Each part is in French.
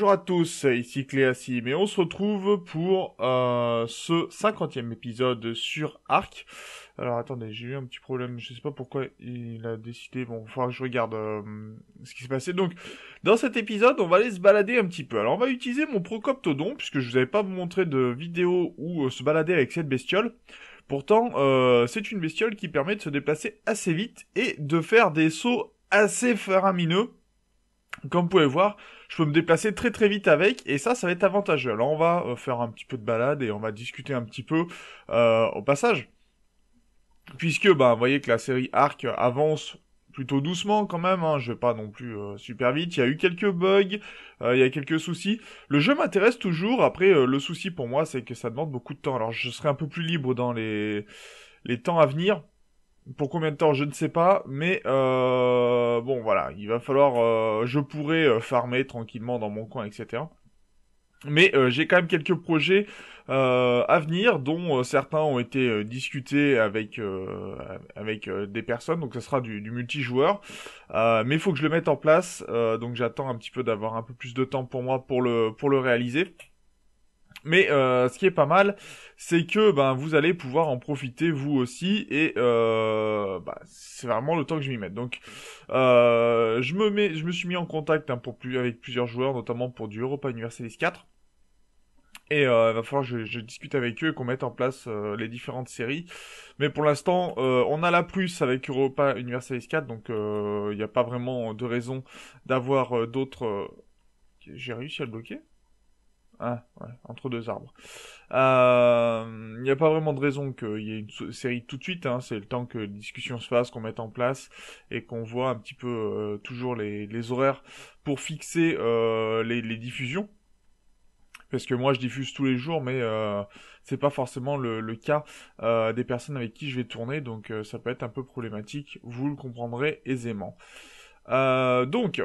Bonjour à tous, ici Cléacy, mais on se retrouve pour euh, ce cinquantième épisode sur Arc. Alors attendez, j'ai eu un petit problème, je sais pas pourquoi il a décidé, bon, il faudra que je regarde euh, ce qui s'est passé. Donc, dans cet épisode, on va aller se balader un petit peu. Alors on va utiliser mon Procoptodon, puisque je vous avais pas montré de vidéo où euh, se balader avec cette bestiole. Pourtant, euh, c'est une bestiole qui permet de se déplacer assez vite et de faire des sauts assez faramineux comme vous pouvez voir, je peux me déplacer très très vite avec et ça, ça va être avantageux. Alors on va euh, faire un petit peu de balade et on va discuter un petit peu euh, au passage. Puisque, bah, vous voyez que la série Arc avance plutôt doucement quand même, hein, je vais pas non plus euh, super vite, il y a eu quelques bugs, il y a quelques soucis. Le jeu m'intéresse toujours, après le souci pour moi c'est que ça demande beaucoup de temps, alors je serai un peu plus libre dans les, les temps à venir, pour combien de temps, je ne sais pas, mais euh, bon voilà, il va falloir, euh, je pourrais euh, farmer tranquillement dans mon coin, etc. Mais j'ai quand même quelques projets à venir, dont certains ont été discutés avec avec des personnes. Donc, ce sera du, multijoueur, mais il faut que je le mette en place. donc, j'attends un petit peu d'avoir un peu plus de temps pour moi pour le pour le réaliser. Mais euh, ce qui est pas mal, c'est que ben vous allez pouvoir en profiter vous aussi et euh, bah, c'est vraiment le temps que je m'y mette. Donc euh, je me mets, je me suis mis en contact hein, pour plus, avec plusieurs joueurs, notamment pour du Europa Universalis 4. Et il va falloir que je, discute avec eux, qu'on mette en place les différentes séries. Mais pour l'instant, on a la plus avec Europa Universalis 4, donc il n'y a pas vraiment de raison d'avoir d'autres. J'ai réussi à le bloquer ah, ouais, entre deux arbres. Il euh, n'y a pas vraiment de raison qu'il y ait une série tout de suite. Hein. c'est le temps que les discussions se fassent, qu'on mette en place et qu'on voit un petit peu euh, toujours les, horaires pour fixer euh, les, diffusions. Parce que moi, je diffuse tous les jours, mais c'est pas forcément le, le cas des personnes avec qui je vais tourner, donc ça peut être un peu problématique. Vous le comprendrez aisément. donc,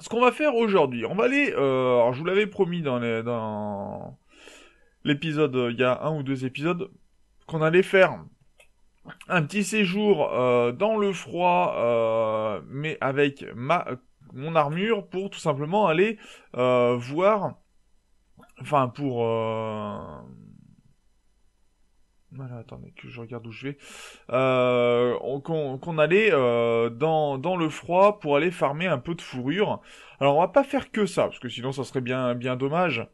ce qu'on va faire aujourd'hui, on va aller. Euh, alors je vous l'avais promis dans l'épisode, dans il y a un ou deux épisodes, qu'on allait faire un petit séjour euh, dans le froid, euh, mais avec ma mon armure pour tout simplement aller voir, enfin pour voilà, attendez que je regarde où je vais. Euh, qu'on allait euh, dans, dans le froid pour aller farmer un peu de fourrure. Alors on va pas faire que ça, parce que sinon ça serait bien, bien dommage.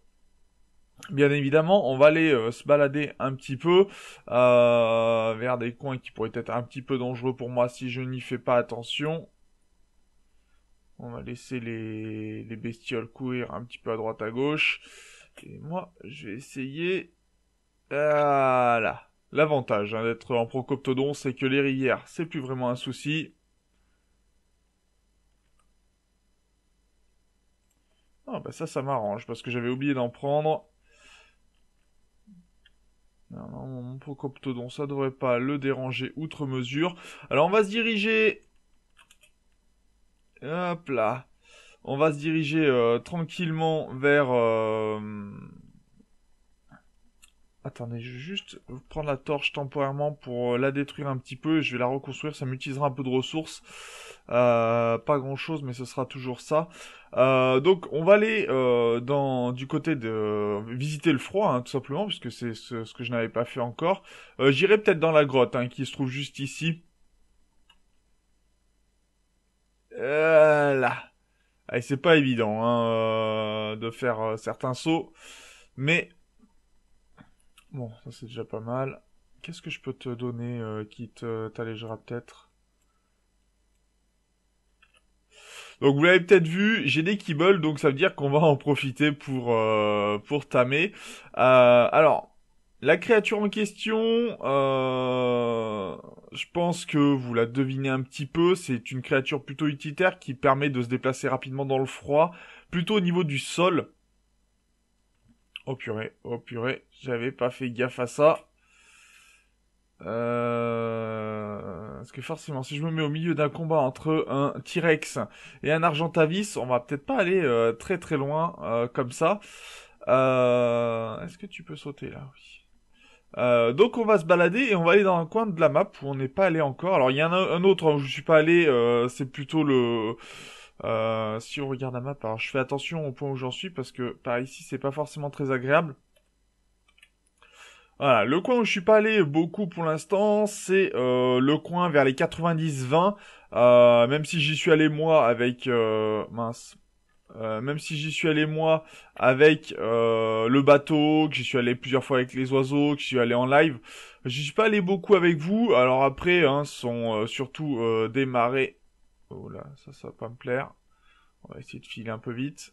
Bien évidemment, on va aller euh, se balader un petit peu vers des coins qui pourraient être un petit peu dangereux pour moi si je n'y fais pas attention. On va laisser les, les bestioles courir un petit peu à droite à gauche. Et moi, je vais essayer voilà. L'avantage hein, d'être en Procoptodon, c'est que les rivières, c'est plus vraiment un souci. Ah bah ça, ça m'arrange, parce que j'avais oublié d'en prendre. Non, non, mon Procoptodon, ça devrait pas le déranger outre mesure. Alors on va se diriger... Hop là. On va se diriger euh, tranquillement vers... Euh, Attendez, je vais juste prendre la torche temporairement pour euh, la détruire un petit peu. Je vais la reconstruire, ça m'utilisera un peu de ressources. Euh, pas grand chose, mais ce sera toujours ça. Euh, donc on va aller dans du côté de visiter le froid, hein, tout simplement, puisque c'est ce, que je n'avais pas fait encore. J'irai peut-être dans la grotte, hein, qui se trouve juste ici. là. Allez, ah, c'est pas évident hein, de faire certains sauts, mais Bon, ça c'est déjà pas mal. Qu'est-ce que je peux te donner euh, qui t'allégera peut-être Donc vous l'avez peut-être vu, j'ai des kibbles, donc ça veut dire qu'on va en profiter pour, euh, pour tamer. Euh, alors, la créature en question, je pense que vous la devinez un petit peu, c'est une créature plutôt utilitaire qui permet de se déplacer rapidement dans le froid, plutôt au niveau du sol. Oh purée, oh purée, j'avais pas fait gaffe à ça. Euh, parce que forcément, si je me mets au milieu d'un combat entre un T-Rex et un Argentavis, on va peut-être pas aller euh, très très loin euh, comme ça. Est-ce que tu peux sauter là Oui. donc on va se balader et on va aller dans un coin de la map où on n'est pas allé encore. Alors il y en a un, autre où je suis pas allé, c'est plutôt le euh, si on regarde la map, alors je fais attention au point où j'en suis parce que par ici c'est pas forcément très agréable. Voilà, le coin où je suis pas allé beaucoup pour l'instant, c'est euh, le coin vers les 90-20. Euh, même si j'y suis allé moi avec mince, même si j'y suis allé moi avec le bateau, que j'y suis allé plusieurs fois avec les oiseaux, que j'y suis allé en live, j'y suis pas allé beaucoup avec vous. Alors après, hein, sont euh, surtout démarrés Oh là, ça, ça va pas me plaire. On va essayer de filer un peu vite.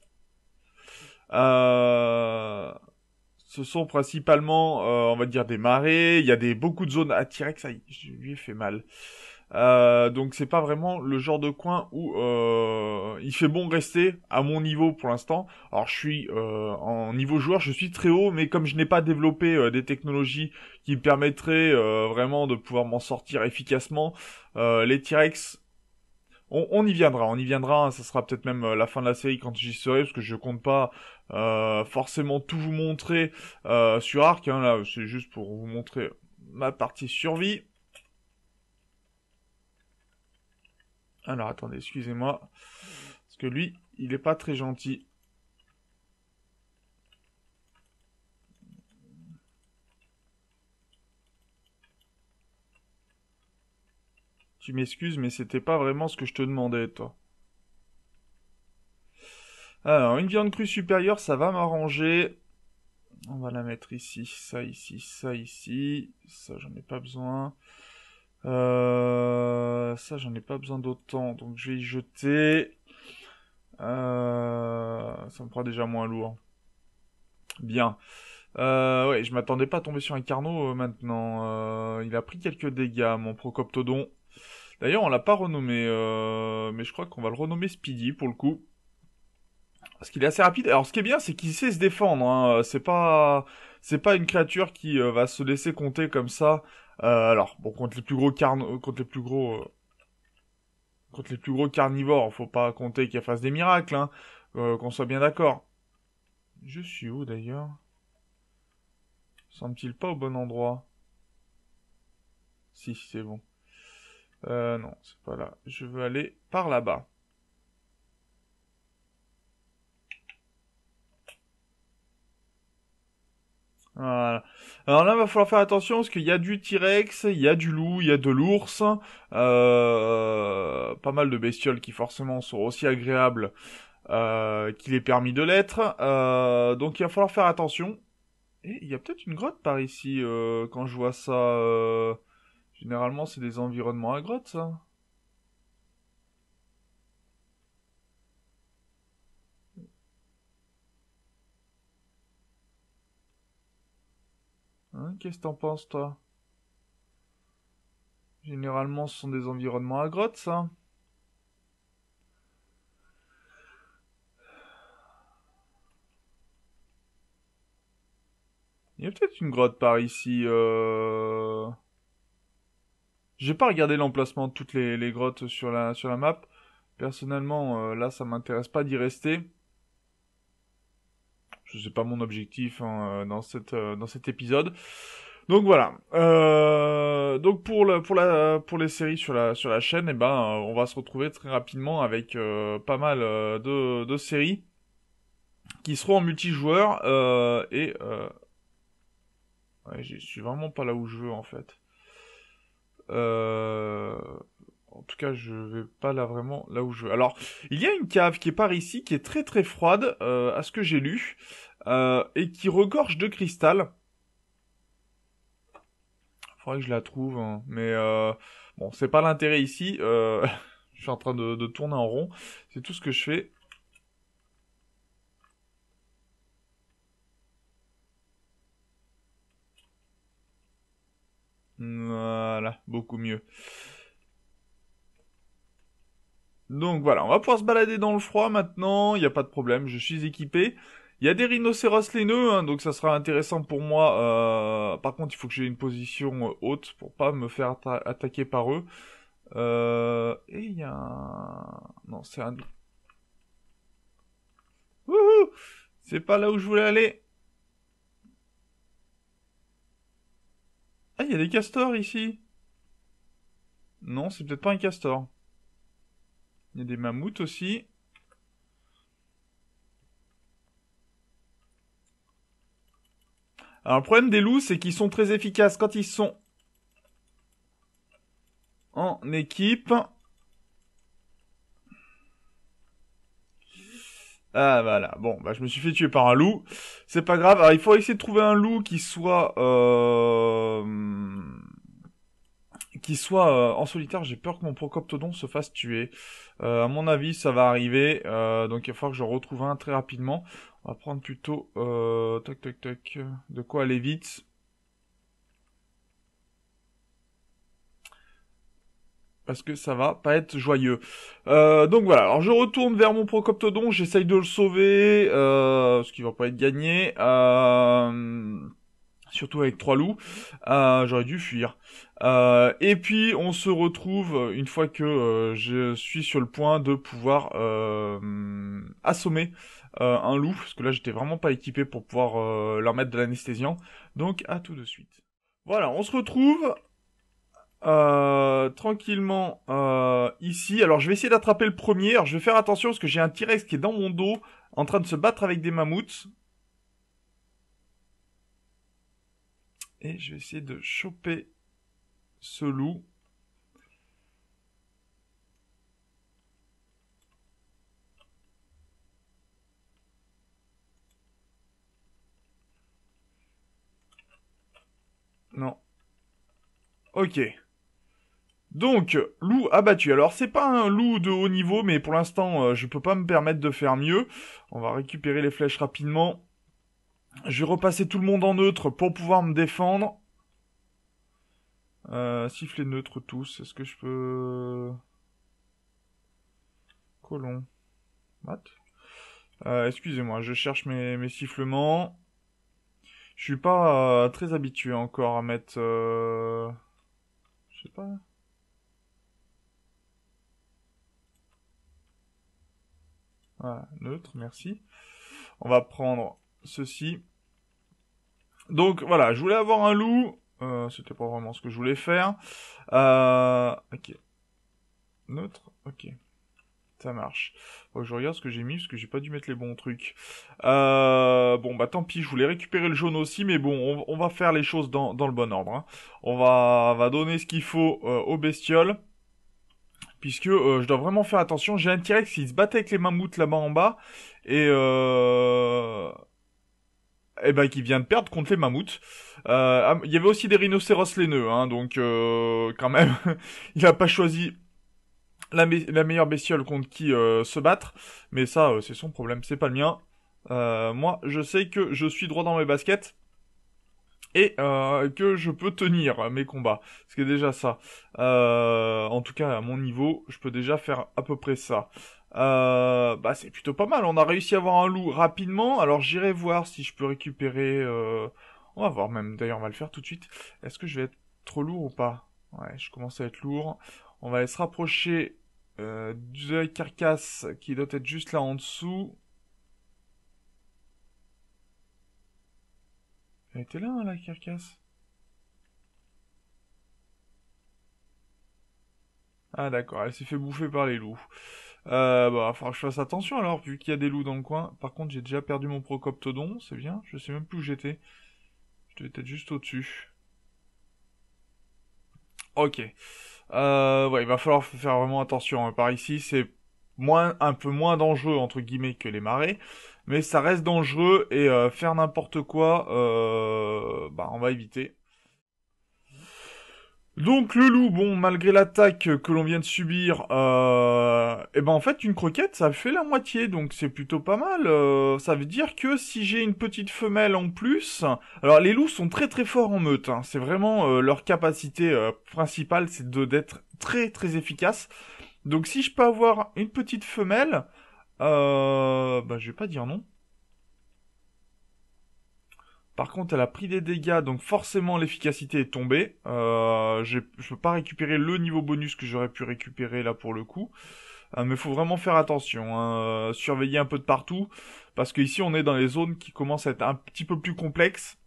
Euh, ce sont principalement, euh, on va dire, des marées. Il y a des beaucoup de zones à T-Rex. Ça, je lui ai fait mal. Euh, donc c'est pas vraiment le genre de coin où euh, il fait bon rester à mon niveau pour l'instant. Alors je suis en niveau joueur, je suis très haut, mais comme je n'ai pas développé des technologies qui me permettraient vraiment de pouvoir m'en sortir efficacement, les T-Rex on, y viendra, on y viendra, ça sera peut-être même euh, la fin de la série quand j'y serai, parce que je compte pas euh, forcément tout vous montrer euh, sur Arc, hein. là c'est juste pour vous montrer ma partie survie. Alors attendez, excusez-moi, parce que lui, il est pas très gentil. Tu m'excuses, mais c'était pas vraiment ce que je te demandais, toi. Alors, une viande crue supérieure, ça va m'arranger. On va la mettre ici, ça ici, ça ici. Ça, j'en ai pas besoin. Euh, ça, j'en ai pas besoin d'autant, donc je vais y jeter. Euh, ça me prend déjà moins lourd. Bien. Euh, ouais, je m'attendais pas à tomber sur un carnot euh, maintenant. il a pris quelques dégâts, mon Procoptodon. D'ailleurs, on l'a pas renommé, euh, mais je crois qu'on va le renommer Speedy pour le coup. Parce qu'il est assez rapide. Alors, ce qui est bien, c'est qu'il sait se défendre. Hein. Euh, c'est pas, c'est pas une créature qui euh, va se laisser compter comme ça. alors, bon, contre les plus gros carn... contre les plus gros, contre les plus gros carnivores, faut pas compter qu'il fasse des miracles, hein. qu'on soit bien d'accord. Je suis où d'ailleurs Semble-t-il pas au bon endroit Si, c'est bon. Euh, non, c'est pas là. Je veux aller par là-bas. Voilà. Alors là, il va falloir faire attention parce qu'il y a du T-Rex, il y a du loup, il y a de l'ours, euh, pas mal de bestioles qui forcément sont aussi agréables euh, qu'il est permis de l'être. Euh, donc il va falloir faire attention. Et il y a peut-être une grotte par ici euh, quand je vois ça. Généralement, c'est des environnements à grottes, ça. Hein, qu'est-ce que t'en penses, toi Généralement, ce sont des environnements à grottes, ça. Il y a peut-être une grotte par ici. Euh... J'ai pas regardé l'emplacement de toutes les, grottes sur la, sur la map. Personnellement, euh, là, ça m'intéresse pas d'y rester. Je sais pas mon objectif hein, euh, dans, cette, euh, dans cet épisode. Donc voilà. donc pour le, pour la pour les séries sur la sur la chaîne, eh ben on va se retrouver très rapidement avec pas mal de, séries qui seront en multijoueur euh, et ouais, je suis vraiment pas là où je veux en fait. Euh, en tout cas, je vais pas là vraiment là où je veux. Alors, il y a une cave qui est par ici, qui est très très froide, euh, à ce que j'ai lu, euh, et qui regorge de cristal. Faudrait que je la trouve, hein. mais euh, bon, c'est pas l'intérêt ici. Euh, je suis en train de tourner en rond. C'est tout ce que je fais. beaucoup mieux. Donc voilà, on va pouvoir se balader dans le froid maintenant, il n'y a pas de problème, je suis équipé. Il y a des rhinocéros laineux, hein, donc ça sera intéressant pour moi. Euh, par contre, il faut que j'ai une position euh, haute pour pas me faire attaquer par eux. Euh, et il y a un... Non, c'est un... C'est pas là où je voulais aller Ah, il y a des castors ici non, c'est peut-être pas un castor. Il y a des mammouths aussi. Alors le problème des loups, c'est qu'ils sont très efficaces quand ils sont en équipe. Ah voilà, bon, bah, je me suis fait tuer par un loup. C'est pas grave. Alors il faut essayer de trouver un loup qui soit... Euh, soit euh, en solitaire, j'ai peur que mon Procoptodon se fasse tuer. Euh, à mon avis, ça va arriver. Euh, donc il va que je retrouve un très rapidement. On va prendre plutôt... Euh, toc, toc, toc. De quoi aller vite. Parce que ça va pas être joyeux. donc voilà, alors je retourne vers mon Procoptodon, j'essaye de le sauver, ce qui va pas être gagné surtout avec trois loups, euh, j'aurais dû fuir. Euh, et puis on se retrouve euh, une fois que je suis sur le point de pouvoir assommer un loup, parce que là j'étais vraiment pas équipé pour pouvoir leur mettre de l'anesthésiant. Donc à tout de suite. Voilà, on se retrouve tranquillement ici. Alors je vais essayer d'attraper le premier. je vais faire attention parce que j'ai un T-Rex qui est dans mon dos en train de se battre avec des mammouths. Et je vais essayer de choper ce loup. Non. Ok. Donc, loup abattu. Alors, c'est pas un loup de haut niveau, mais pour l'instant, euh, je peux pas me permettre de faire mieux. On va récupérer les flèches rapidement vais repasser tout le monde en neutre pour pouvoir me défendre. Euh, siffler neutre tous. Est-ce que je peux... Colon. Mat. Euh, excusez-moi, je cherche mes, sifflements. Je suis pas euh, très habitué encore à mettre... Euh... Je sais pas... Voilà, neutre, merci. On va prendre ceci. Donc voilà, je voulais avoir un loup. Euh, c'était pas vraiment ce que je voulais faire. Euh, ok. Neutre Ok. Ça marche. que je regarde ce que j'ai mis parce que j'ai pas dû mettre les bons trucs. Euh, bon bah tant pis, je voulais récupérer le jaune aussi, mais bon, on, va faire les choses dans, le bon ordre. Hein. On va, donner ce qu'il faut euh, aux bestioles. Puisque euh, je dois vraiment faire attention. J'ai un que rex qui se battait avec les mammouths là-bas en bas. Et euh et eh ben, qui vient de perdre contre les mammouths. Euh, il y avait aussi des rhinocéros laineux, hein, donc euh, quand même, il n'a pas choisi la, meilleure bestiole contre qui euh, se battre, mais ça, euh, c'est son problème, c'est pas le mien. moi, je sais que je suis droit dans mes baskets et que je peux tenir mes combats, ce qui est déjà ça. en tout cas, à mon niveau, je peux déjà faire à peu près ça. Euh, bah c'est plutôt pas mal. On a réussi à avoir un loup rapidement. Alors j'irai voir si je peux récupérer. Euh, on va voir même. D'ailleurs on va le faire tout de suite. Est-ce que je vais être trop lourd ou pas Ouais, je commence à être lourd. On va aller se rapprocher euh, de la carcasse qui doit être juste là en dessous. Elle était là hein, la carcasse. Ah d'accord, elle s'est fait bouffer par les loups. Euh, bah, falloir que je fasse attention alors, vu qu'il y a des loups dans le coin. Par contre, j'ai déjà perdu mon Procoptodon, c'est bien. Je sais même plus où j'étais. Je devais être juste au-dessus. Ok. Euh, ouais, il va falloir faire vraiment attention. Hein. Par ici, c'est moins, un peu moins dangereux, entre guillemets, que les marées. Mais ça reste dangereux et euh, faire n'importe quoi, euh, bah, on va éviter. Donc le loup, bon, malgré l'attaque que l'on vient de subir, euh, eh ben en fait une croquette, ça fait la moitié, donc c'est plutôt pas mal. Euh, ça veut dire que si j'ai une petite femelle en plus, alors les loups sont très très forts en meute. Hein. c'est vraiment euh, leur capacité euh, principale, c'est de d'être très très efficace. Donc si je peux avoir une petite femelle, euh, bah je vais pas dire non. Par contre, elle a pris des dégâts, donc forcément l'efficacité est tombée. Euh, je je peux pas récupérer le niveau bonus que j'aurais pu récupérer là pour le coup. Euh, mais faut vraiment faire attention, hein. euh, surveiller un peu de partout, parce qu'ici on est dans les zones qui commencent à être un petit peu plus complexes.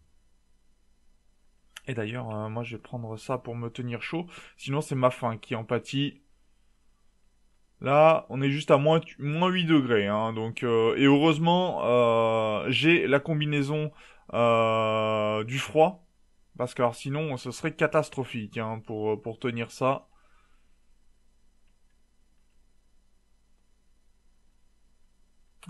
Et d'ailleurs, euh, moi je vais prendre ça pour me tenir chaud, sinon c'est ma faim qui pâtit. Là, on est juste à moins, 8 degrés, hein. donc et heureusement j'ai la combinaison euh, du froid, parce que sinon ce serait catastrophique hein, pour, pour tenir ça.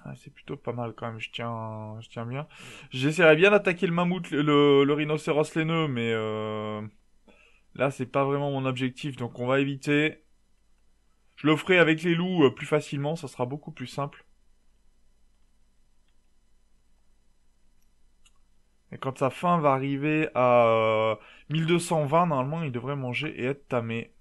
Ah, c'est plutôt pas mal quand même, je tiens, je tiens bien. J'essaierai bien d'attaquer le mammouth, le, le rhinocéros laineux, mais euh, là c'est pas vraiment mon objectif, donc on va éviter. Je le ferai avec les loups euh, plus facilement, ça sera beaucoup plus simple. Et quand sa faim va arriver à 1220, euh, normalement, il devrait manger et être tamé.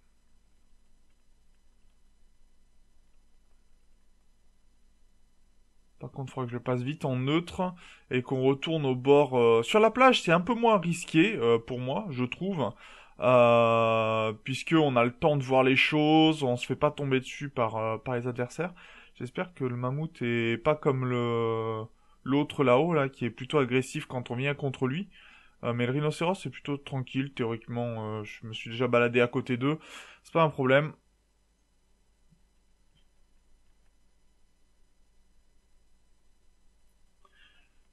Par contre, il faudra que je passe vite en neutre et qu'on retourne au bord. Euh, sur la plage, c'est un peu moins risqué euh, pour moi, je trouve. Euh, puisque on a le temps de voir les choses, on se fait pas tomber dessus par, par les adversaires. J'espère que le mammouth est pas comme le l'autre là-haut, là, qui est plutôt agressif quand on vient contre lui. Euh, mais le rhinocéros c'est plutôt tranquille, théoriquement. Euh, je me suis déjà baladé à côté d'eux. C'est pas un problème.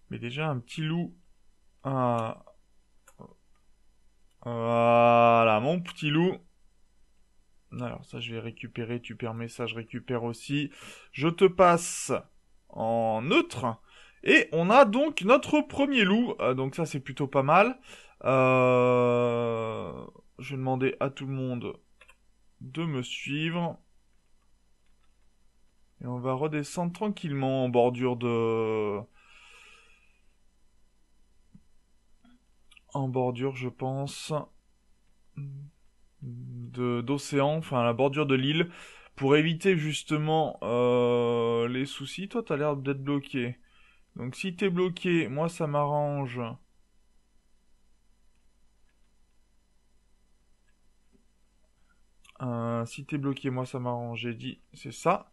Mais déjà, un petit loup. Voilà, mon petit loup. Alors ça, je vais récupérer. Tu permets ça, je récupère aussi. Je te passe en neutre. Et on a donc notre premier loup, euh, donc ça c'est plutôt pas mal. Euh... Je vais demander à tout le monde de me suivre. Et on va redescendre tranquillement en bordure de... En bordure, je pense, de d'océan, enfin la bordure de l'île, pour éviter justement euh, les soucis. Toi, t'as l'air d'être bloqué. Donc si t'es bloqué, moi ça m'arrange. Euh, si t'es bloqué, moi ça m'arrange. J'ai dit, c'est ça.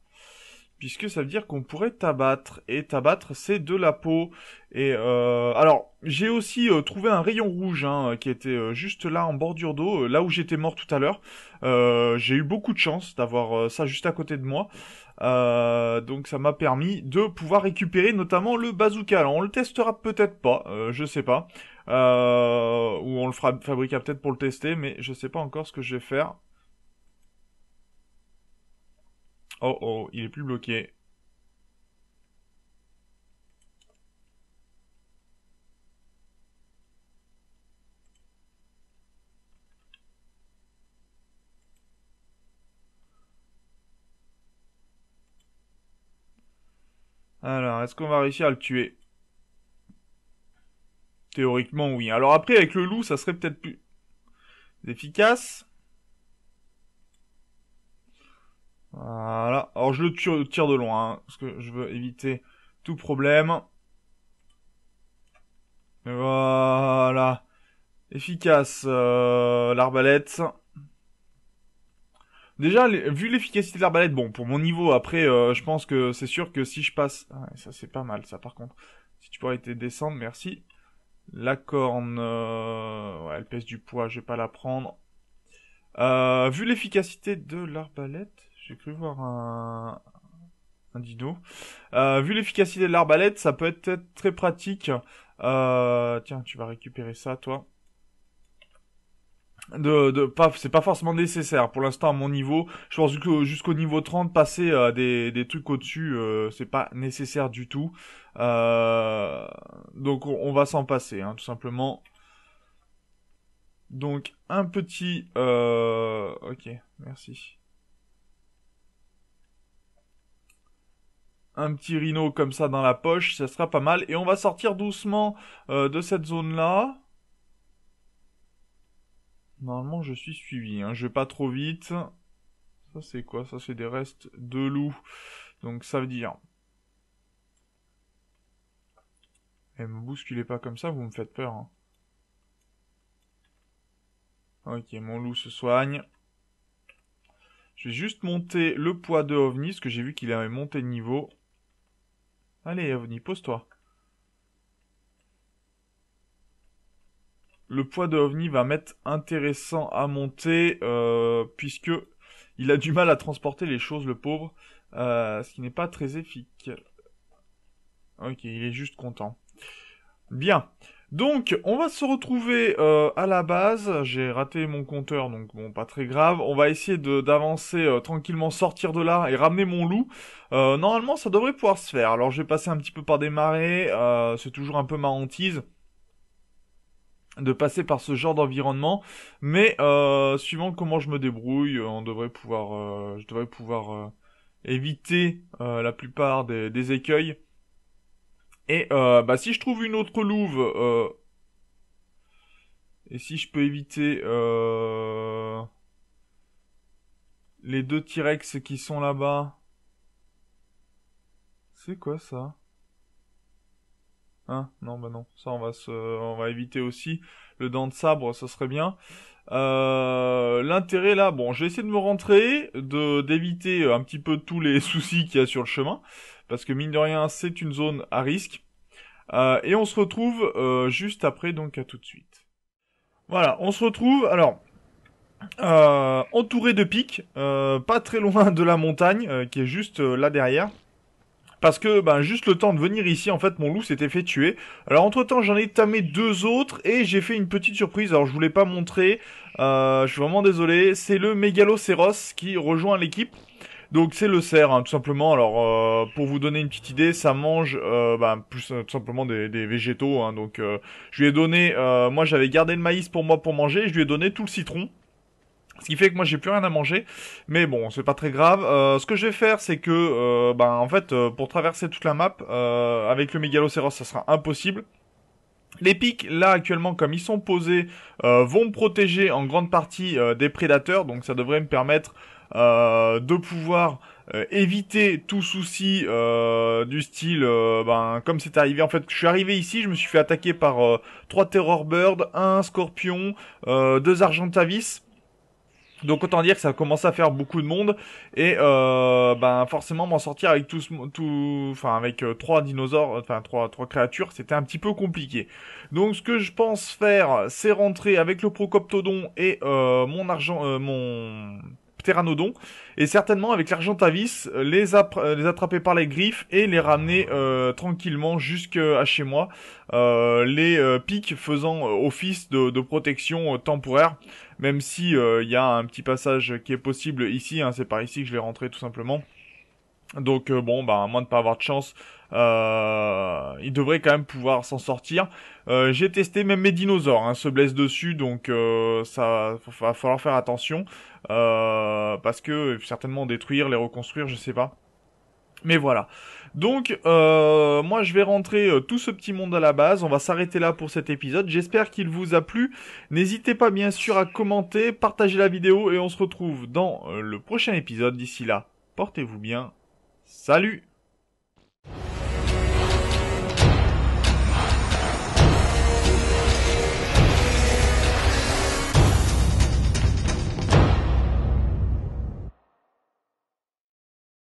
Puisque ça veut dire qu'on pourrait t'abattre. Et t'abattre, c'est de la peau. Et euh, alors, j'ai aussi euh, trouvé un rayon rouge hein, qui était euh, juste là en bordure d'eau, euh, là où j'étais mort tout à l'heure. j'ai eu beaucoup de chance d'avoir ça juste à côté de moi. Euh, donc ça m'a permis de pouvoir récupérer notamment le bazooka. Alors on le testera peut-être pas, euh, je sais pas. Euh, ou on le fera fabriquer peut-être pour le tester, mais je sais pas encore ce que je vais faire. Oh oh, il est plus bloqué. Alors, est-ce qu'on va réussir à le tuer Théoriquement, oui. Alors après, avec le loup, ça serait peut-être plus efficace. Voilà. Alors, je le tire, de loin, hein, parce que je veux éviter tout problème. Voilà. Efficace, euh, l'arbalète. Déjà, vu l'efficacité de l'arbalète, bon, pour mon niveau, après, euh, je pense que c'est sûr que si je passe... Ah ça, c'est pas mal, ça, par contre. Si tu pourrais te descendre, merci. La corne... Euh, ouais, elle pèse du poids, je vais pas la prendre. Euh, vu l'efficacité de l'arbalète, j'ai cru voir un... Un dino. vu l'efficacité de l'arbalète, ça peut être très pratique. tiens, tu vas récupérer ça, toi de, de pas c'est pas forcément nécessaire pour l'instant à mon niveau je pense que jusqu'au niveau 30 passer à euh, des, des trucs au-dessus euh, c'est pas nécessaire du tout euh, donc on, va s'en passer hein, tout simplement donc un petit ok merci un petit rhino comme ça dans la poche ça sera pas mal et on va sortir doucement de cette zone là Normalement, je suis suivi. Hein. Je vais pas trop vite. Ça, c'est quoi Ça, c'est des restes de loup. Donc, ça veut dire... Et eh, me bousculez pas comme ça, vous me faites peur. Hein. Ok, mon loup se soigne. Je vais juste monter le poids de OVNI, parce que j'ai vu qu'il avait monté de niveau. Allez, OVNI, pose-toi. le poids de OVNI va m'être intéressant à monter euh, puisque il a du mal à transporter les choses, le pauvre, euh, ce qui n'est pas très efficace. Ok, il est juste content. Bien. Donc, on va se retrouver euh, à la base. J'ai raté mon compteur, donc bon, pas très grave. On va essayer d'avancer euh, tranquillement, sortir de là et ramener mon loup. normalement, ça devrait pouvoir se faire. Alors, je vais passer un petit peu par des marées. c'est toujours un peu ma hantise de passer par ce genre d'environnement, mais euh, suivant comment je me débrouille, euh, on devrait pouvoir, euh, je devrais pouvoir éviter la plupart des, des écueils. Et bah, si je trouve une autre louve, et si je peux éviter les deux T-Rex qui sont là-bas, c'est quoi ça Hein non, bah non. Ça, on va on va éviter aussi. Le dent de sabre, ça serait bien. Euh, l'intérêt là, bon, j'ai essayé de me rentrer, de d'éviter un petit peu tous les soucis qu'il y a sur le chemin, parce que mine de rien, c'est une zone à risque. Euh, et on se retrouve euh, juste après, donc à tout de suite. Voilà, on se retrouve. Alors, entouré de pics, pas très loin de la montagne, qui est juste là derrière parce que ben juste le temps de venir ici, en fait, mon loup s'était fait tuer. Alors entre-temps, j'en ai tamé deux autres et j'ai fait une petite surprise. Alors je voulais pas montrer, euh, je suis vraiment désolé. C'est le mégalocéros qui rejoint l'équipe. Donc c'est le cerf, hein, tout simplement. Alors euh, pour vous donner une petite idée, ça mange euh, ben, plus tout simplement des, végétaux. Hein. donc je lui ai donné, moi j'avais gardé le maïs pour moi pour manger, je lui ai donné tout le citron. Ce qui fait que moi j'ai plus rien à manger, mais bon c'est pas très grave. Euh, ce que je vais faire c'est que euh, ben, en fait euh, pour traverser toute la map euh, avec le mégalocéros ça sera impossible. Les pics, là actuellement, comme ils sont posés, vont me protéger en grande partie des prédateurs, donc ça devrait me permettre de pouvoir éviter tout souci du style, ben, comme c'est arrivé. En fait, je suis arrivé ici, je me suis fait attaquer par trois Terror Bird, un Scorpion, deux Argentavis. Donc autant dire que ça commence à faire beaucoup de monde et euh, ben forcément m'en sortir avec tout, tout, enfin avec euh, trois dinosaures, euh, enfin trois trois créatures, c'était un petit peu compliqué. Donc ce que je pense faire, c'est rentrer avec le Procoptodon et mon argent, mon et certainement avec l'argent à euh, les, euh, les attraper par les griffes et les ramener euh, tranquillement jusqu'à chez moi, les piques pics faisant office de, protection temporaire, même si il y a un petit passage qui est possible ici, hein. c'est par ici que je vais rentrer tout simplement. Donc euh, bon, bah à moins de pas avoir de chance, euh, il devrait quand même pouvoir s'en sortir. Euh, j'ai testé même mes dinosaures, hein, se blessent dessus, donc ça va falloir faire attention parce que certainement détruire, les reconstruire, je sais pas. Mais voilà. Donc, moi, je vais rentrer tout ce petit monde à la base. On va s'arrêter là pour cet épisode. J'espère qu'il vous a plu. N'hésitez pas, bien sûr, à commenter, partager la vidéo et on se retrouve dans le prochain épisode. D'ici là, portez-vous bien Salut